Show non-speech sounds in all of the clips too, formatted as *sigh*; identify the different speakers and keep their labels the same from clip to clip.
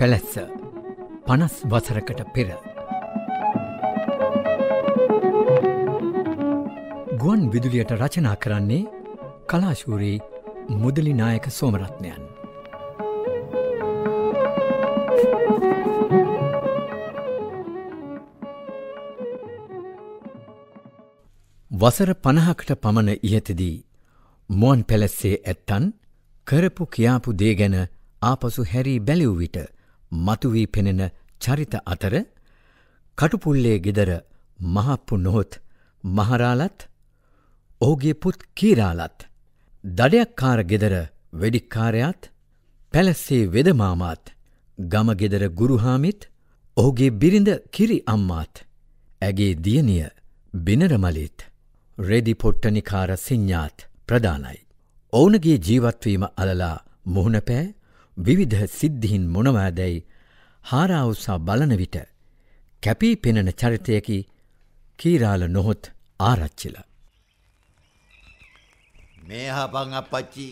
Speaker 1: පැලැස්ස පනස් වසරකට පෙර. ගුවන් විදුලියට රචනා කරන්නේ කලාශූරී මුදලි නායක සෝමරත්නයන්. වසර පණහකට පමණ ඉහතදී මුවන් පැලැස්සේ ඇත්තන් කරපු කියාපු දේ ගැන ආපසු හැරී බැලිව් විට මතුවී පෙනෙන චරිත අතර කටුපුල්ලේ ගෙදර මහප්පු නොහොත් මහරාලත් ඕගේ පුත් කීරාලත් දඩයක්කාර ගෙදර වෙඩික්කාරයාත් පැලස්සේ වෙදමාමාත් ගම ගෙදර ගුරුහාමිත් ඔහුගේ බිරිඳ කිරි අම්මාත් ඇගේ දියනිය බිනරමලීත් රෙදිපොට්ටනිකාර සිං්ඥාත් ප්‍රධානයි. ඕනගේ ජීවත්වීම අලලා මුහුණපෑ විවිධ සිද්ධිහින් මොනවාදැයි හාරාවස්සා බලන විට කැපී පෙනෙන චරිතයකි කීරාල නොහොත් ආරච්චිල.
Speaker 2: මේ හපං අපච්චි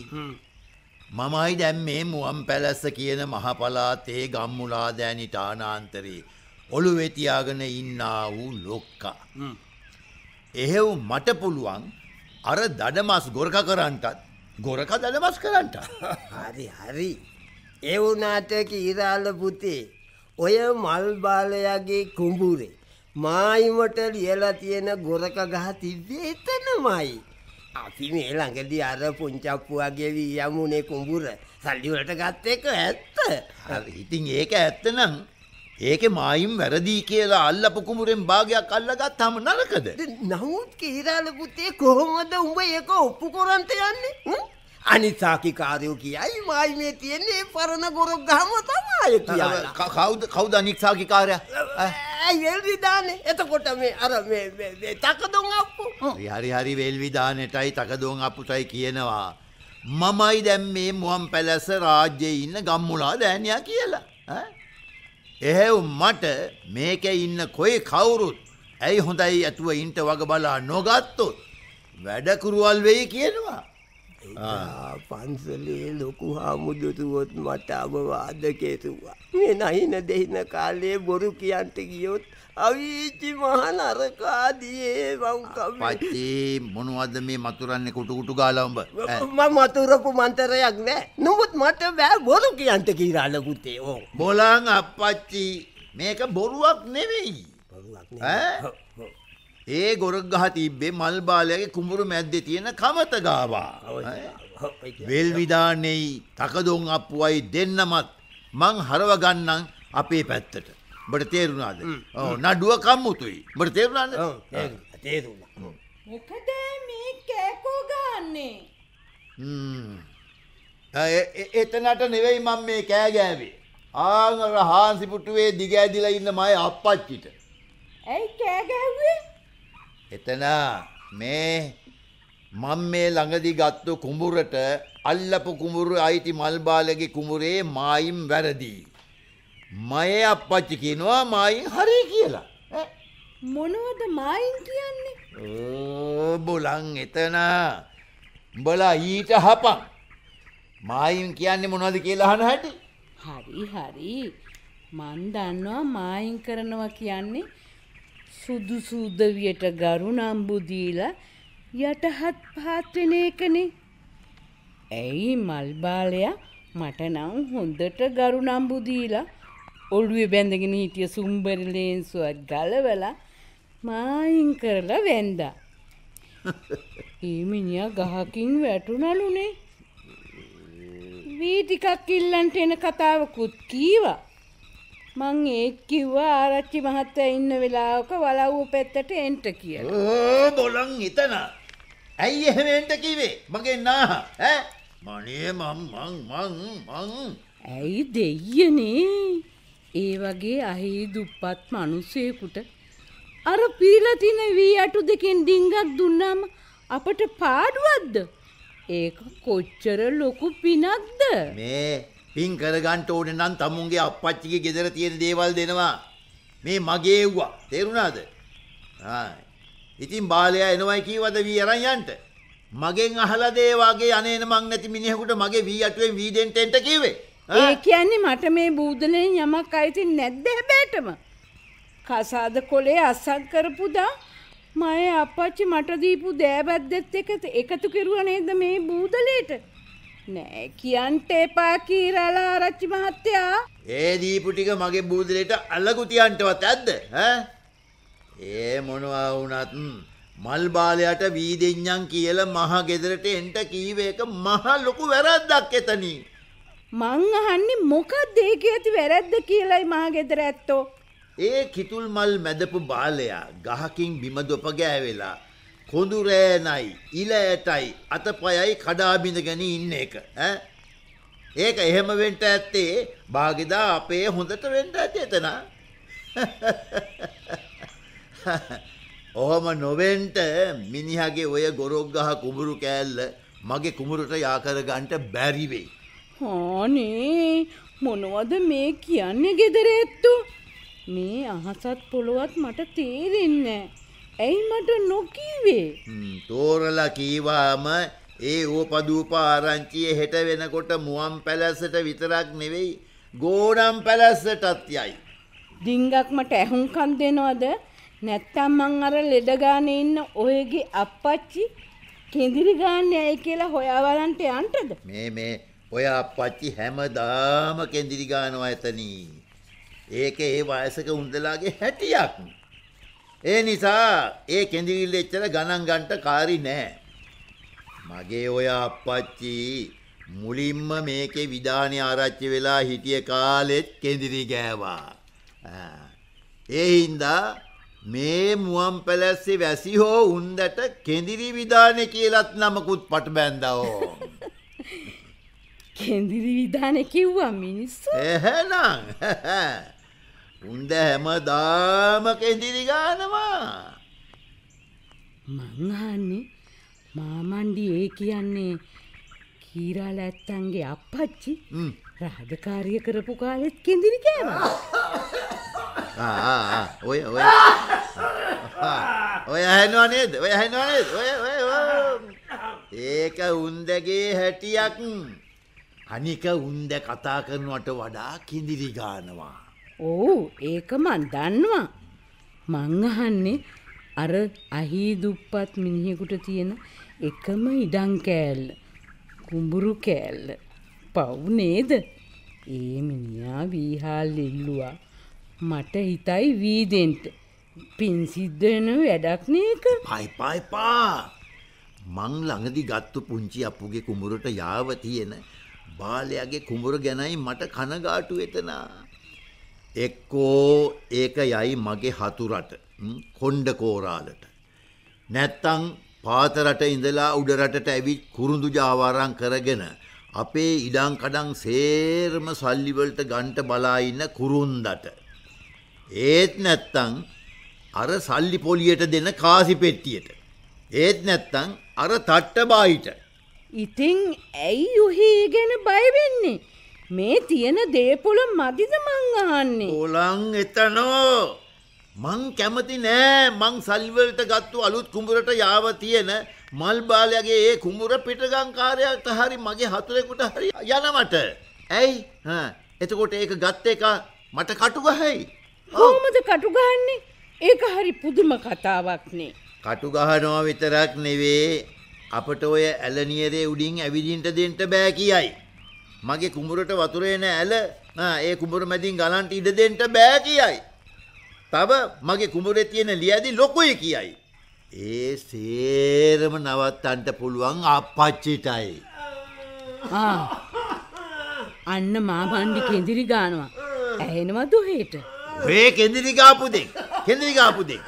Speaker 2: මමයි දැම් මේ මුවම් පැලැස්ස කියන මහපලාතේ ගම්මුලා දෑනි ටානාන්තරේ ඔළු වෙතියාගෙන ඉන්නා වූ ලොක්කා. එහෙව් මට පුළුවන් අර දඩමස් ගොරක කරන්ටත් ගොරක දඩමස් කරන්ට හරි හරි ඒ වුණාට කීරාල පුතේ ඔය
Speaker 3: මල් බාලයාගේ කුඹුරේ මායිමට ලියලා තියෙන ගොරක ගහ තිබ්බේ එතනමයි. අපි මේ ළඟදී අර පුංචප්පුවාගේ වියමුනේ
Speaker 2: කුඹුර සල්ලි වලට ගත්ත එක ඇත්ත. හරි ඉතින් ඒක ඇත්ත නම් ඒකේ මායිම් වැරදි කියලා අල්ලපු කුඹුරෙන් භාගයක් අල්ලගත්තාම නරකද?
Speaker 3: නමුත් කීරාල පුතේ කොහොමද උඹ ඒක ඔප්පු කරන්ට යන්නේ?
Speaker 2: අනිසාකිකාරයෝ කියයි
Speaker 3: මයි මේ තියෙන්නේ පරණ ගොරක් ගහම තමයි කියලා.
Speaker 2: කවුද කවුද අනිසාකිකාරයා?
Speaker 3: ඇයි වෙල්වි දාන්නේ? එතකොට මේ අර මේ මේ තකදොන්
Speaker 2: අප්පු. හරි හරි වෙල්වි දානෙටයි තකදොන් අප්පුටයි කියනවා. මමයි දැන් මේ මුවන් පැලස රාජ්‍යයේ ඉන්න ගම්මුලා දෑනියා කියලා. එහෙව් මට මේකේ ඉන්න කොයි කවුරුත් ඇයි හොඳයි ඇතුව ඉන්ට වග බලා නොගත්තොත් වැඩකුරුවල් වෙයි කියනවා. පන්සලේ
Speaker 3: ලොකු හාමුදුරුවොත් මට අවවාද කෙරුවා. මේ නහින දෙහින කාලේ බොරු කියන්ට ගියොත් අවීචි මහ නරකාදියේ වංකම්.
Speaker 2: පච්චේ මොනවද මේ මතුරන්නේ කුටු කුටු ගාලා උඹ? මම
Speaker 3: මතුරපු මන්තරයක්
Speaker 2: නෑ. නමුත් මට බෑ බොරු කියන්ට කියලා ලකුතේ. ඕ. බෝලන් අප්පච්චි මේක බොරුවක් නෙවෙයි. බොරුවක් නෙවෙයි. ඒ ගොරගහ තිබ්බේ මල් බාලයාගේ කුඹුරු මැද්දේ තියෙන කමත ගාවා. වෙල් විදානෙයි තකදොන් අප්පුවයි දෙන්නමත් මං හරව ගන්නම් අපේ පැත්තට. බට තේරුණාද? ඔව් නඩුව කම්මුතුයි. බට තේරුණාද? ඔව් තේරුණා.
Speaker 4: මොකද මේ කෑකෝ ගන්නේ?
Speaker 2: හ්ම්. එතනට නෙවෙයි මම මේ කෑ ගෑවේ. ආන් අර හාන්සි පුටුවේ දිග ඇදිලා ඉන්න මගේ අප්පච්චිට.
Speaker 4: ඇයි කෑ ගැහුවේ?
Speaker 2: එතන මේ මම මේ ළඟදී ගත්තු කුඹුරට අල්ලපු කුඹුරු අයිති මල් බාලගේ කුඹුරේ මායිම් වැරදි. මයේ අප්පච්චි කියනවා මායින් හරි කියලා.
Speaker 4: මොනවද මායින් කියන්නේ?
Speaker 2: ඕ බුලන් එතන. උඹලා ඊට හපන්. මායින් කියන්නේ මොනවද කියලා අහන හැටි. හරි හරි. මන්
Speaker 4: දන්නවා මායින් කරනවා කියන්නේ සුදුසු උදවියට ගරුනම්බු දීලා යටහත් පහත් වෙන එකනේ. ඇයි මල් බාලයා මට නම් හොඳට ගරුනම්බු දීලා ඔළුවේ බැඳගෙන හිටිය සුම්බරි ලේන්සුවත් ගලවලා මායින් කරලා වැන්දා. ඒ මිනිහා ගහකින් වැටුණලුනේ. වී ටිකක් ඉල්ලන්ට එන කතාවකුත් කීවා. මං ඒත් කිව්වා ආරච්චි මහත්තයා ඉන්න වෙලාවක වලව්ව පෙත්තට එන්ට කියලා.
Speaker 2: ඕ බොලන් හිතන. ඇයි එහෙම එන්ට කිව්වේ? මගේ නාහ ඈ මනේ මං මං මං මං ඇයි දෙයියනේ? ඒ වගේ
Speaker 4: අහි දුප්පත් මිනිසෙකුට අර පීලා තින වී අටු දෙකෙන් ඩිංගක් දුන්නාම අපට පාඩුවක්ද? ඒක කොච්චර ලොකු පිනක්ද?
Speaker 2: මේ පින් කරගන්ට ඕන නම් තමුන්ගේ අපච්චිගේ ගෙදර තියෙන දේවල් දෙනවා. මේ මගේ එව්වා. තේරුණාද? ආයි. ඉතින් බාලයා එනවයි කීවද වී අරන් යන්න. මගෙන් අහලා දේ වගේ අනේන මං නැති මිනිහෙකුට මගේ වී අටුවෙන් වී දෙන්න එන්ට කිව්වේ. ඒ
Speaker 4: කියන්නේ මට මේ බූදලෙන් යමක් අයිති නැද්ද හැබෑටම. කසාද කොලේ අස්සම් කරපු දා මගේ අපච්චි මට දීපු දෑබැද්දෙත් එක එකතු කෙරුවා නේද මේ බූදලේට. නෑ කියන්ට එපා කීරලා රච්චි මහත්තයා
Speaker 2: ඒ දීපු ටික මගේ බූදලට අල්ලකු තියන්ටවත් ඇද්ද ඒ මොනවා වුණත් මල් බාලයට වීදෙන්ඥන් කියල මහ ගෙදරට එන්ට කීව එක මහ ලොකු වැරද්දක් එතනී.
Speaker 4: මං අහන්නේ මොකක්ද ඒක ඇති වැරද්ද කියලයි මා ගෙදර
Speaker 2: ඇත්තෝ. ඒ කිතුල් මල් මැදපු බාලයා ගහකින් බිම දොපගෑවෙලා කොඳුරෑනයි ඉල ඇටයි අතපයයි කඩාබිඳගෙන ඉන්න එක ඈ ඒක එහෙම වෙන්න ඇත්තේ බාගිදා අපේ හොඳට වෙන්න ඇති එතන *laughs* ඔහම නොවෙන්ට මිනිහගේ ඔය ගොරොක් ගහ කුඹුරු කෑල්ල මගේ කුඹුරට යාකර ගන්න බැරි වෙයි.
Speaker 4: හානේ මොනවද මේ කියන්නේ gederettu මේ අහසත් පොළවත් මට තේරෙන්නේ නැහැ. ඇයි මට නොකීවේ?
Speaker 2: තෝරලා කීවාම ඒ ඕපදූප ආරංචිය හෙට වෙනකොට මුවන් පැලැස්සට විතරක් නෙවෙයි ගෝඩම් පැලැස්සටත් යයි.
Speaker 4: ඩිංගක් මට ඇහුම්කන් දෙනවද? නැත්තම් මං අර ලෙඩ ගානේ ඉන්න ඔයගේ අප්පච්චි කෙඳිරි ගන්න යයි කියලා හොයාවලන්ට යන්නද?
Speaker 2: මේ මේ ඔය අප්පච්චි හැමදාම කෙඳිරි ගන්නවා එතනී. ඒක ඒ වයසක උන්දලාගේ හැටියක්. ඒ නිසා ඒ කෙඳිවිල්ල එච්චර ගණන් ගන්නට කාරි නෑ. මගේ ඔය අප්පච්චි මුලින්ම මේකේ විධානය ආරච්චි වෙලා හිටිය කාලෙත් කෙඳිරි ගෑවා. ඒ හින්දා මේ මුවන් පැලැස්සේ වැසි හෝ උන්දට කෙඳිරි විධානය කියලත් නමකුත් පට බැන්දවෝ.
Speaker 4: *laughs* කෙඳිරි විධානය කිව්වා මිනිස්සු.
Speaker 2: එහෙනම් *laughs* උන්ද හැමදාම කෙඳිරි ගානවා.
Speaker 4: මං අහන්නේ මාමණ්ඩි ඒ කියන්නේ කීරාල ඇත්තන්ගේ අප්පච්චි රාජකාරිය කරපු කාලෙත් කෙඳිරි
Speaker 2: කෑවා. ඔය ඔය ඔය ඇහෙනවා නේද? ඔය ඇහෙනවා නේද? ඔය ඔය ඒක උන්දගේ හැටියක්. අනික උන්ද කතා කරනවට වඩා කිඳිරි ගානවා. ඔව්
Speaker 4: ඒක මන් දන්නවා. මං අහන්නේ අර අහී දුප්පත් මිනිහෙකුට තියෙන එකම ඉඩම් කෑල්ල. කුඹුරු කෑල්ල. පව් නේද? ඒ මිනිහා වීහාල් ඉල්ලුවා. මට හිතයි වීදෙන්ට. පින් සිද්ධ වෙන වැඩක් නේක.
Speaker 2: පයි පයි පා. මං ළඟදි ගත්තු පුංචි අපුගේ කුඹුරට යාව තියෙන බාලයාගේ කුඹුර ගැනයි මට කනගාටු වෙතනා. එක්කෝ ඒක යයි මගේ හතුරට කොණ්ඩ කෝරාලට. නැත්තං පාතරට ඉඳලා උඩරටට ඇවිත් කුරුඳු ජාවාරං කරගෙන අපේ ඉඩං කඩං සේර්ම සල්ලිවලට ගන්ට බලා ඉන්න කුරුන්දට. ඒත් නැත්තං අර සල්ලි පොලියට දෙන කාසි පෙට්ටියට. ඒත් නැත්තං අර තට්ට බායිට.
Speaker 4: ඉතිං ඇයි යුහි
Speaker 2: ගැන බයවෙන්නේ. මේ තියෙන දේපොළ මදිද මං අහන්නේ. කොලං එතනෝ. මං කැමති නෑ මං සල්වලට ගත්තු අලුත් කුඹරට යාව තියෙන මල් බාලයාගේ ඒ කුඹුර පිටගංකාරයට හරි මගේ හතුරෙකුට හරි යනවට. ඇයි? හා එතකොට ඒක ගත්ත එක මට කටුගහයි. කොහොමද කටුගහන්නේ? ඒක හරි පුදුම කතාවක් නේ. කටුගහනවා විතරක් නෙවෙයි අපට ඔය ඇලනියරේ උඩින් ඇවිදින්න දෙන්න බෑ කියයි. මගේ කුඹුරට වතුරේ නෑල ඒ කුඹුර මැදින් ගලන්ට ඉඩ දෙන්ට බෑ කියයි. තව මගේ කුඹුරේ තියෙන ලියදි ලොකුයි කියයි. ඒ සේරම නවත්තන්ට පුළුවන් අපච්චිටයි.
Speaker 4: අන්න මාබණ්ඩි කෙදිරි ගානවා. ඇහෙනවා දුහේට.
Speaker 2: ඔය කෙදිරි ගාපු දෙක්. කෙදිරි ගාපු දෙක්.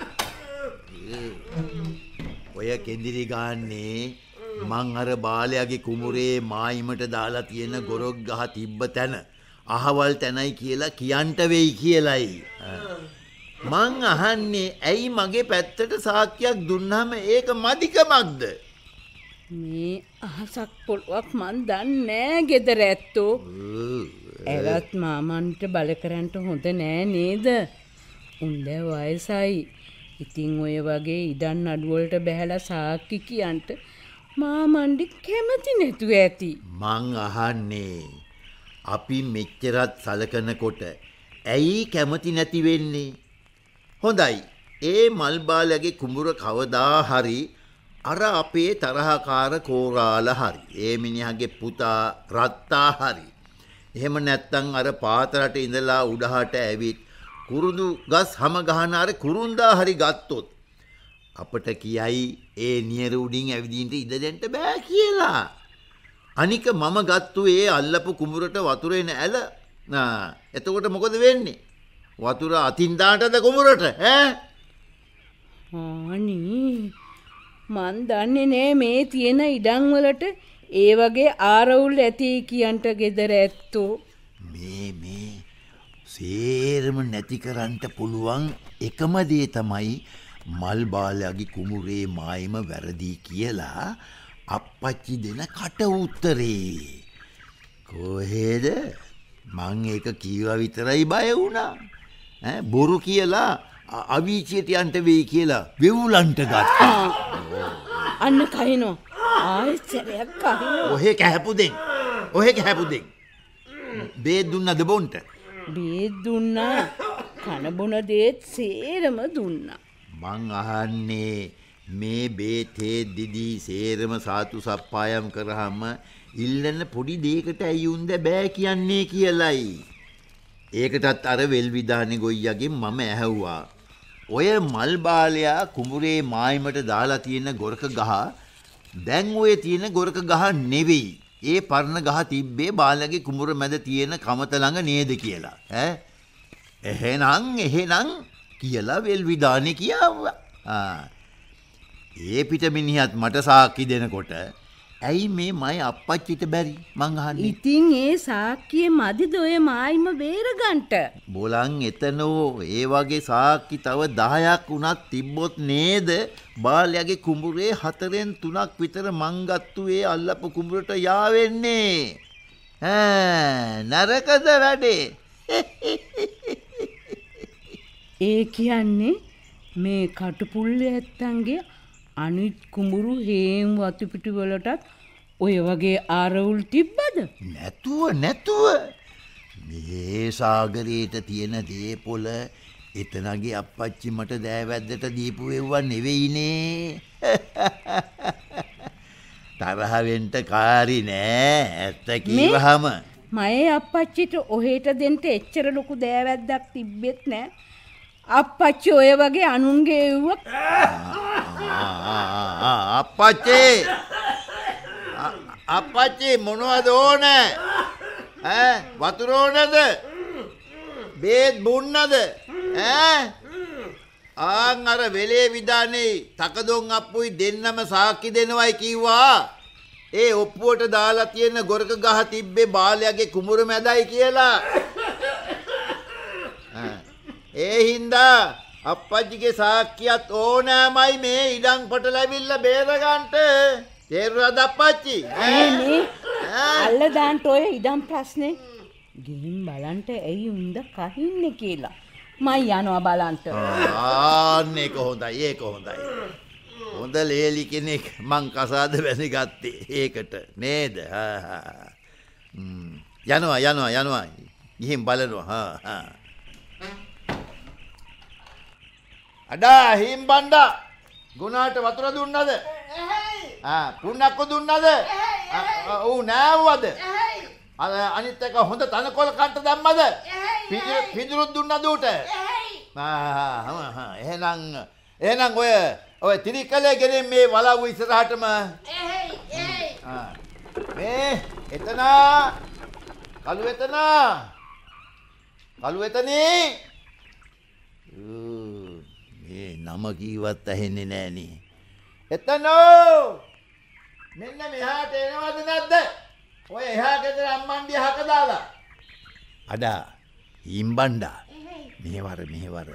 Speaker 2: ඔය කෙදිරි ගාන්නේ මං අර බාලයාගේ කුමුරේ මායිමට දාලා තියෙන ගොරොක් ගහ තිබ්බ තැන අහවල් තැනයි කියලා කියන්ට වෙයි කියලයි. මං අහන්නේ ඇයි මගේ පැත්තට සාක්කයක් දුන්නහම ඒක මදිකමක්ද?
Speaker 4: මේ අහසක් පොළුවක් මන් දන්නේ ගෙදර ඇත්තෝ. ඇවත් මාමන්ට බලකරන්ට හොඳ නෑ නේද? උන්ද වයසයි. ඉතින් ඔය වගේ ඉඩන් අඩුවලට බැහැලා සාක්කි කියන්ට මාමණ්ඩි කැමති නැතුව ඇති.
Speaker 2: මං අහන්නේ අපි මෙච්චරත් සලකනකොට ඇයි කැමති නැති වෙන්නේ? හොඳයි. ඒ මල් බාලගේ කුඹුර කවදා හරි අර අපේ තරහකාර කෝරාල හරි. ඒ මිනිහාගේ පුතා රත්තා හරි. එහෙම නැත්තම් අර පාතරට ඉඳලා උඩහට ඇවිත් කුරුඳු ගස් හැම ගහන අර කුරුඳා හරි ගත්තොත් අපට කියයි ඒ නියර උඩින් ඇවිදින්ට ඉඩදෙන්ට බෑ කියලා. අනික මම ගත්තු ඒ අල්ලපු කුඹුරට වතුරෙන ඇල එතකොට මොකද වෙන්නේ. වතුර අතින්දාටද කුමරට ආනී
Speaker 4: මන් දන්නේ නෑ මේ තියෙන ඉඩංවලට ඒ වගේ ආරවුල් ඇති කියන්ට ගෙදර ඇත්තෝ
Speaker 2: මේ මේ සේරම නැති කරන්ට පුළුවන් එකම දේ තමයි මල් බාලයාගේ කුමුරේ මායිම වැරදි කියලා අප්පච්චි දෙන කට උත්තරේ. කොහෙද? මං ඒක කීවා විතරයි බය වුණා. ඈ බොරු කියලා අවීචියට යන්න වෙයි කියලා වෙවුලන්ට ගත්තා. අන්න කහිනෝ. ආයෙත්
Speaker 4: කහිනෝ.
Speaker 2: ඔහෙ කැහැපුදෙන්. ඔහෙ කැහැපුදෙන්. බේත් දුන්නද බොන්ට? බේත් දුන්නා.
Speaker 4: කන බොන දේත් සේරම දුන්නා.
Speaker 2: මං අහන්නේ මේ බේතේ දිදී සේරම සාතු සප්පායම් කරාම ඉල්ලන පොඩි දෙයකට ඇයි උන්ද බෑ කියන්නේ කියලයි. ඒකටත් අර වෙල් විධානේ ගොයියාගෙන් මම ඇහුවා. ඔය මල් බාලයා කුඹුරේ මායිමට දාලා තියෙන ගොරක ගහ දැන් ඔය තියෙන ගොරක ගහ නෙවෙයි. ඒ පරණ ගහ තිබ්බේ බාලගේ කුඹුර මැද තියෙන කමත ළඟ නේද කියලා. ඈ එහෙනම් එහෙනම් කියලා වෙල්විධානය කියාවා. ඒ පිට මිනිහත් මට සාක්කි දෙනකොට ඇයි මේ මයි අපච්චිට බැරි මං අහන්නේ.
Speaker 4: ඉතින් ඒ සාක්කිය මදිද ඔය මායිම බේරගන්ට.
Speaker 2: බොලන් එතනෝ ඒ වගේ සාක්කි තව 10ක් උනත් තිබ්බොත් නේද බාලයාගේ කුඹුරේ හතරෙන් තුනක් විතර මං ගත්තු ඒ අල්ලපු කුඹුරට යාවෙන්නේ. ඈ නරකද වැඩේ. *laughs*
Speaker 4: ඒ කියන්නේ මේ කටුපුල්ල ඇත්තන්ගේ අනිත් කුඹුරු හේම් වතුපිටි වලටත් ඔය වගේ ආරවුල් තිබ්බද?
Speaker 2: නැතුව නැතුව මේ සාගරේට තියෙන දේපොළ එතනගේ අප්පච්චි මට දෑවැද්දට දීපු වෙව්ව නෙවෙයිනේ. *laughs* තරහ වෙන්න කාරි නෑ ඇත්ත කිව්වහම.
Speaker 4: මයේ අප්පච්චිට ඔහෙට දෙන්න එච්චර ලොකු දෑවැද්දක් තිබ්බෙත් නෑ.
Speaker 2: අප්පච්චි ඔය වගේ අනුන්ගේ එව්ව අප්පච්චි අප්පච්චි මොනවද ඕන ඈ වතුර ඕනද බේත් බොන්නද ඈ ආන් අර වෙලේ විදානේ තකදොන් අප්පුයි දෙන්නම සාක්කි දෙනවයි කිව්වා ඒ ඔප්පුවට දාලා තියෙන ගොරක ගහ තිබ්බේ බාලයාගේ කුඹුර මැදයි කියලා ඒ හින්දා අප්පච්චිගේ සාක්කියත් ඕනෑමයි මේ ඉඩම් කොට ලැබිල්ල බේරගන්ට තේරුණාද අප්පච්චි? ඇයි අල්ලදාන්ට
Speaker 4: ඔය ඉඩම් ප්‍රශ්නේ ගිහින් බලන්ට ඇයි උන්ද කහින්නේ කියලා. මම යනවා බලන්ට.
Speaker 2: ආන්න ඒක හොඳයි ඒක හොඳයි. හොඳ ලේලි කෙනෙක් මං කසාද වැසි ගත්තේ ඒකට නේද? යනවා යනවා යනවා. ගිහින් බලනවා. හා හා. අඩා හීම් බණ්ඩා ගුණාට වතුර දුන්නද?
Speaker 5: එහෙයි.
Speaker 2: ආ පුන්නක්කු දුන්නද?
Speaker 5: එහෙයි. ඌ නෑවුවද? එහෙයි.
Speaker 2: අනිත් එක හොඳ තනකොළ කන්ට දැම්මද?
Speaker 5: එහෙයි.
Speaker 2: පිදුරුත් දුන්නද ඌට?
Speaker 5: එහෙයි.
Speaker 2: ආ එහෙනම් එහෙනම් ඔය ඔය තිරිකලේ ගෙලින් මේ වලව් ඉස්සරහටම
Speaker 3: එහෙයි එහෙයි.
Speaker 2: ආ මේ එතන කළු එතන කළු එතනේ ඒ නම කීවත් ඇහෙන්නේ නෑනේ. එතනෝ මෙන්න මෙහාට එනවද නැද්ද? ඔය එහා ගෙදර අම්මන්ඩි හක දාලා. අඩා ඊම්බණ්ඩා. මෙහෙවර මෙහෙවර.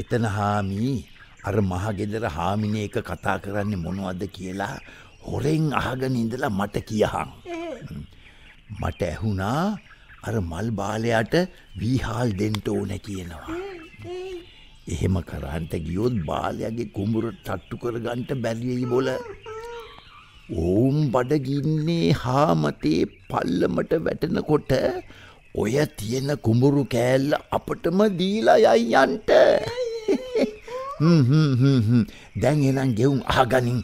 Speaker 2: එතන හාමි අර මහ ගෙදර හාමිනේ එක කතා කරන්නේ මොනවද කියලා හොරෙන් අහගෙන ඉඳලා මට කියහන්. මට ඇහුණා අර මල් බාලයට වීහාල් දෙන්න ඕන කියනවා. එහෙම කරහන්ට ගියොත් බාලයාගේ කුඹුර තට්ටු කරගන්ට බැරියයි බොල. ඕම් බඩගින්නේ හාමතේ පල්ලමට වැටෙනකොට ඔය තියෙන කුඹුරු කෑල්ල අපටම දීලා යයි යන්ට. දැන් එනම් ගෙවුම් අහගනින්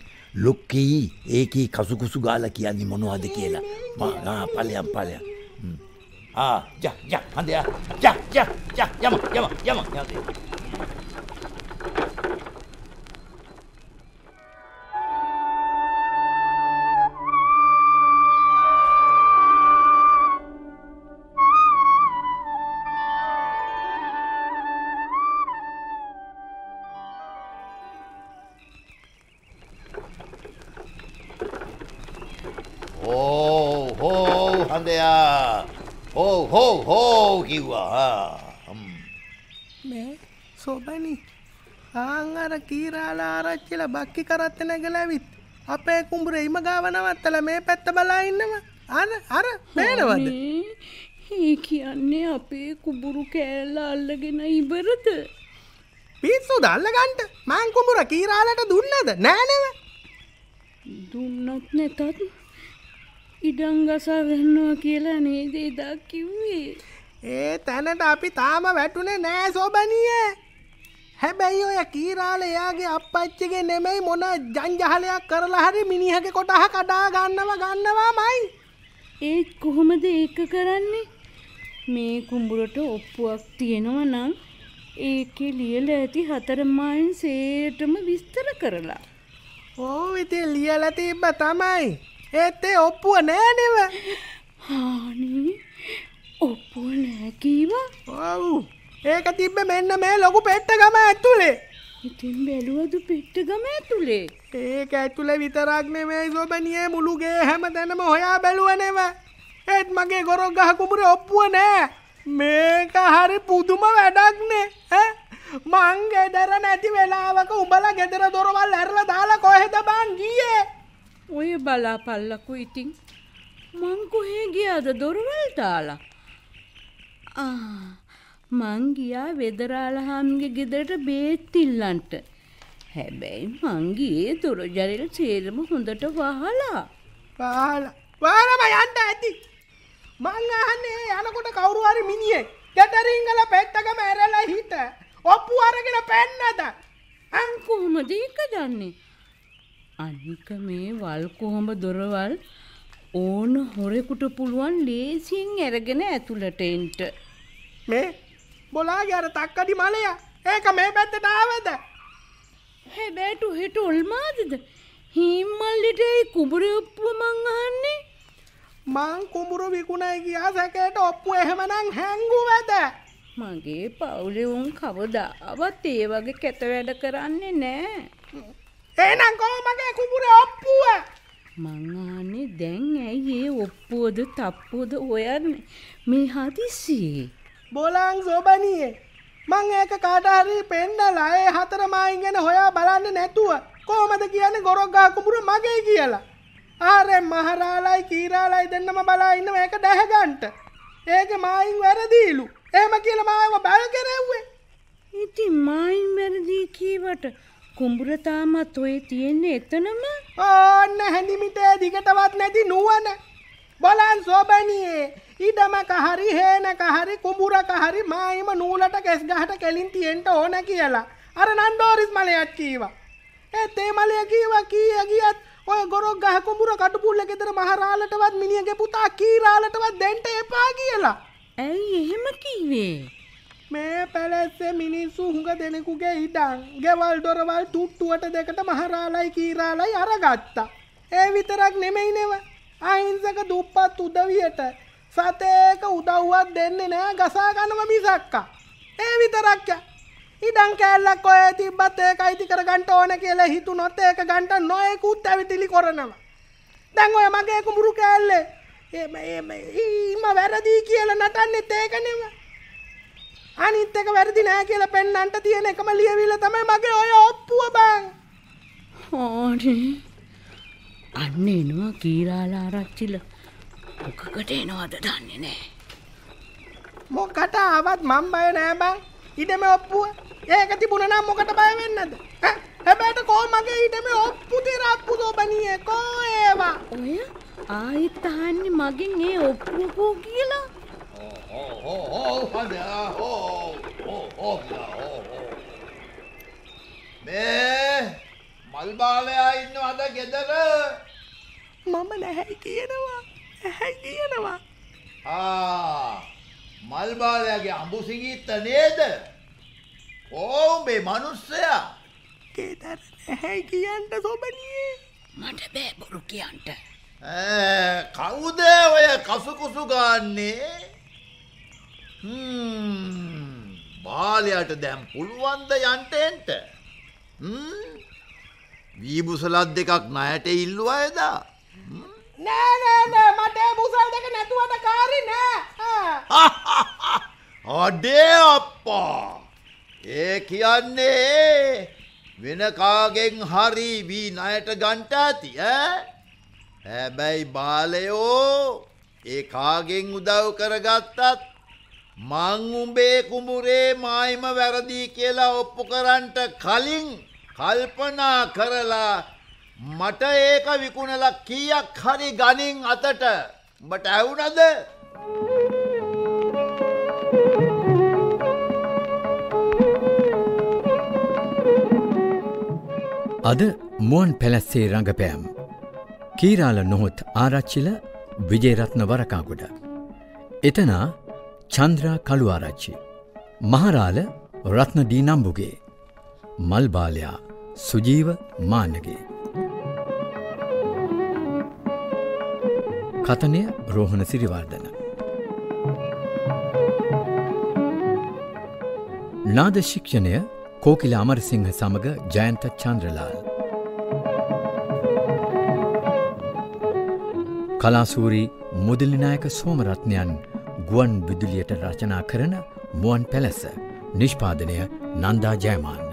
Speaker 2: ලොක්කී ඒකී කසුකුසු ගාලා කියන්නේ මොනවද කියලා. මා පලයන් පලයන්. ආ ජ ජ හන්දයා ජ ජ ජ යම යම යම යම කිව්වා
Speaker 5: මේ සෝබනි ආංගර කීරාලා ආරච්චිල බක්කි කරත්ත නැගලාවිත් අපේ කුඹුරේ ඉම ගාවනවත්තල මේ පැත්ත බලා ඉන්නවා අර අර පේනවද ඒ කියන්නේ අපේ කුඹුරු කෑල්ල අල්ලගෙන ඉවරද පිස්සු දල්ලගන්ට මං කුඹුර කීරාලට දුන්නද නෑනව දුන්නත් නැතත් ඉඩංගසා වෙන්නවා කියලා නේද එදා කිව්වේ ඒ තැනට අපි තාම වැටුනේ නෑ සෝබනිය හැබැයි ඔය කීරාල එයාගේ අපච්චිගේ නෙමෙයි මොන ජංජහලයක් කරලා හරි මිනිහගේ කොටහ කඩා ගන්නවා ගන්නවා මයි ඒ කොහොමද ඒක කරන්නේ මේ කුඹුරට ඔප්පුවක් තියෙනවා නම් ඒකේ ලියලා ඇති හතරමයින් සේටම විස්තර කරලා ඕ ඉතින් ලියලා තිබ්බ තමයි ඒත් ඒ ඔප්පුව නෑනෙව හානේ ඔප්පුල් නෑකීම ඔව් ඒක තිබ්බ මෙන්න මේ ලොකු පෙට්ට ගම ඇතුලේ ඉතින් බැලුවදු පෙට්ට ගම ඇතුලේ ඒක ඇතුලේ විතරක් නෙමෙයි සොබනියේ මුළුගේ හැම තැනම හොයා බැලුවනෙව ඒත් මගේ ගොරොක් ගහ කුඹුරේ ඔප්පුව නෑ මේක හරි පුදුම වැඩක්නේ ඈ මං ගෙදර නැති වෙලාවක උඹලා ගෙදර දොරවල් ඇරලා දාලා කොහෙද බං ගියේ ඔය බලාපල්ලකෝ ඉතින් මං කොහේ ගියාද
Speaker 4: දොරවල් දාලා මං ගියා වෙදරාළහාම්ගේ ගෙදරට බේත් ඉල්ලන්ට. හැබැයි මං ගියේ දොරජරෙල්
Speaker 5: සේරම හොඳට වහලා. වහලා වහලම යන්න ඇති. මං අහන්නේ යනකොට කවුරු හරි මිනිහෙක් ගැටරින්ගල පෙත්තකම ඇරලා හිට ඔප්පු අරගෙන පෙන්නද? අන් කොහොමද ඒක දන්නේ?
Speaker 4: අනික මේ වල් කොහොඹ දොරවල් ඕන හොරෙකුට පුළුවන්
Speaker 5: ලේසියෙන් අරගෙන ඇතුළට එන්න. මේ බොලාගේ අර තක්කඩි මලය ඒක මේ පැත්තට ආවද හැබෑටු හිට උල්මාදද හිම්මල්ලිටයි කුබුරි උප්පු මං අහන්නේ මං කුඹුරු විකුණයි ගියා සැකයට ඔප්පු එහෙමනම් හැංගුවද
Speaker 4: මගේ පවුලේ උන් කවදාවත් ඒ වගේ කැත වැඩ කරන්නේ නෑ එහෙනම් කොහොම මගේ කුඹුරේ ඔප්පුව මං ආන්නේ දැන් ඇයි ඒ ඔප්පුවද තප්පුවද
Speaker 5: හොයන්නේ මේ
Speaker 4: හදිසියේ
Speaker 5: බොලං සෝබනියේ මං ඒක කාටහරි පෙන්ඩලා ඒ හතර මායින් ගැන හොයා බලන්න නැතුව කොහොමද කියන්නේ ගොරොක්ගා කුඹුර මගේ කියලා. ආරේ මහරාලයි කීරාලයි දෙන්නම බලා ඉන්න මේක දැහගන්ට. ඒක මායින් වැරදීලු. එහෙම කියලා මාව බල කරෙව්වේ. ඉතින් මායින් වැරදී කීවට කුඹුර තාමත් ඔය තියෙන්නේ එතනම? ඕන්න හැඳිමිටේ දිගටවත් නැති නුවණ. බලන් සෝබනියේ ඉඩමක හරි හේනක හරි කුඹුරක හරි මායිම නූලට කෙස් ගහට කෙලින් තියෙන්ට ඕන කියලා. අර නන්ඩෝරිස් මලයක් කීවා. ඒ තේ මලය කීවා කීය ගියත් ඔය ගොරොක් ගහ කුඹුර කටුපුල්ල ගෙදර මහරාලටවත් මිනිහගේ පුතා කීරාලටවත් දෙන්න එපා කියලා. ඇයි එහෙම කීවේ? මේ පැලැස්සේ මිනිස්සු හුඟ දෙනෙකුගේ ඉඩං ගෙවල් දොරවල් තුට්ටුවට දෙකට මහරාලයි කීරාලයි අරගත්තා. ඒ විතරක් නෙමෙයි නෙව. අහිංසක දුප්පත් උදවියට සතේක උදව්වත් දෙන්නේ නෑ ගසා ගන්නම මිසක්කා. ඒ විතරක්ය. ඉඩම් කෑල්ලක් ඔය තිබ්බත් ඒක අයිති කරගන්න ඕන කියලා හිතුනොත් ඒක ගන්න නොයෙකුත් ඇවිටිලි කරනවා. දැන් ඔය මගේ කුඹුරු කෑල්ලේ එම එම ඊම වැරදි කියලා නටන්නෙත් ඒකනෙම. අනිත් එක වැරදි නෑ කියලා පෙන්නන්ට තියෙන එකම ලියවිල්ල තමයි මගේ ඔය ඔප්පුව බං. ඕනේ. අන්න එනවා කීරාලා ආරච්චිලා
Speaker 4: මොකකට එනවද දන්නේ නෑ.
Speaker 5: මොකට ආවත් මං බය නෑ බං. ඉඩම ඔප්පුව. ඒක තිබුණා නම් මොකට බය වෙන්නද? හැබැයිට කෝ මගේ ඉඩම ඔප්පු තිර අප්පු දෝබනියේ කෝ ඒවා. ඔය ආයෙත් අහන්නේ මගෙන් ඒ ඔප්පු
Speaker 4: කෝ
Speaker 2: කියලා. ඕ ඕ
Speaker 5: ඕ ඕ
Speaker 2: ඕ මේ මල් බාලයා ඉන්නවද ගෙදර? මම නැහැ කියනවා. කියනවා. ආ මල් බාලයාගේ අඹු සිඟිත්ත නේද? ඕඹේ මිනිස්සයා. කේතර නැහැ කියන්න සොබණියේ. මට බෑ බොරු කියන්න. කවුද ඔය කසු කුසු ගන්නේ? හ්ම් බාලයාට දැන් පුළුවන් ද යන්න එන්න? හ්ම් වීබුසලත් දෙකක් ණයට ඉල්ලුවා එදා.
Speaker 5: නෑ නෑ නෑ මට මුසල් දෙක නැතුවට කාරි නෑ.
Speaker 2: අඩේ අප්පා. ඒ කියන්නේ වෙන කාගෙන් හරි වී ණයට ගන්ට ඇති ඈ. හැබැයි බාලයෝ ඒ කාගෙන් උදව් කරගත්තත් මං උඹේ කුඹුරේ මායිම වැරදි කියලා ඔප්පු කරන්ට කලින් කල්පනා කරලා මට ඒක විකුණලා කීයක් හරි ගනින් අතට බට ඇවුනද?
Speaker 1: අද මුවන් පැලැස්සේ රඟපෑම්. කීරාල නොහොත් ආරච්චිල විජේරත්න වරකාගොඩ. එතනා චන්ද්‍රා කළුආරච්චි. මහරාල රත්න දී නම්බුගේ. මල්බාලයා සුජීව මානගේ. කතනය රෝහණ සිරිවර්ධන. නාද ශික්ෂණය කෝකිල අමරසිංහ සමඟ ජයන්ත චන්ද්‍රලාල්. කලාසූරී මුදලිනායක සෝමරත්නයන් ගුවන් විදුලියට රචනා කරන මුවන් පැලස නිෂ්පාදනය නන්දා ජයමාන්.